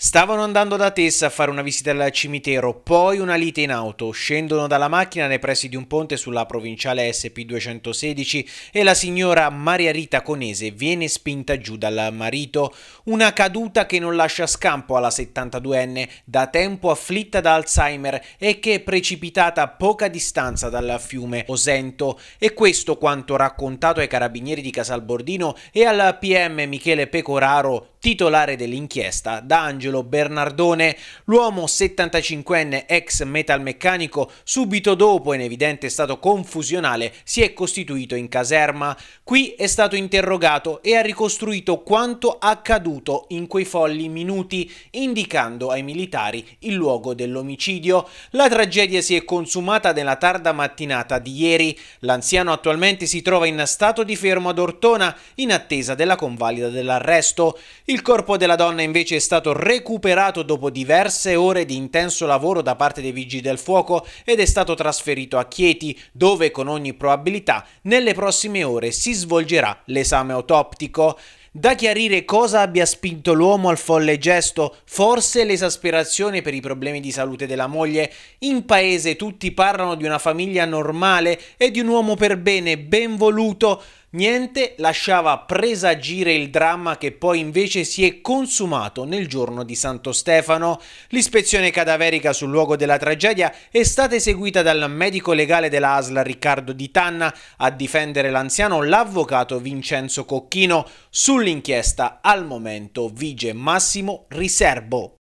Stavano andando da Tessa a fare una visita al cimitero, poi una lite in auto. Scendono dalla macchina nei pressi di un ponte sulla provinciale SP216 e la signora Maria Rita Conese viene spinta giù dal marito. Una caduta che non lascia scampo alla 72enne, da tempo afflitta da Alzheimer e che è precipitata a poca distanza dal fiume Osento. E questo quanto raccontato ai carabinieri di Casalbordino e al PM Michele Pecoraro titolare dell'inchiesta, da Angelo Bernardone, l'uomo 75enne ex metalmeccanico, subito dopo in evidente stato confusionale, si è costituito in caserma. Qui è stato interrogato e ha ricostruito quanto accaduto in quei folli minuti, indicando ai militari il luogo dell'omicidio. La tragedia si è consumata nella tarda mattinata di ieri. L'anziano attualmente si trova in stato di fermo ad Ortona in attesa della convalida dell'arresto. Il corpo della donna invece è stato recuperato dopo diverse ore di intenso lavoro da parte dei vigili del fuoco ed è stato trasferito a Chieti, dove con ogni probabilità nelle prossime ore si svolgerà l'esame autoptico. Da chiarire cosa abbia spinto l'uomo al folle gesto, forse l'esasperazione per i problemi di salute della moglie. In paese tutti parlano di una famiglia normale e di un uomo per bene, ben voluto. Niente lasciava presagire il dramma che poi invece si è consumato nel giorno di Santo Stefano. L'ispezione cadaverica sul luogo della tragedia è stata eseguita dal medico legale della ASL Riccardo Di Tanna, a difendere l'anziano l'avvocato Vincenzo Cocchino. Sull'inchiesta al momento vige Massimo Riserbo.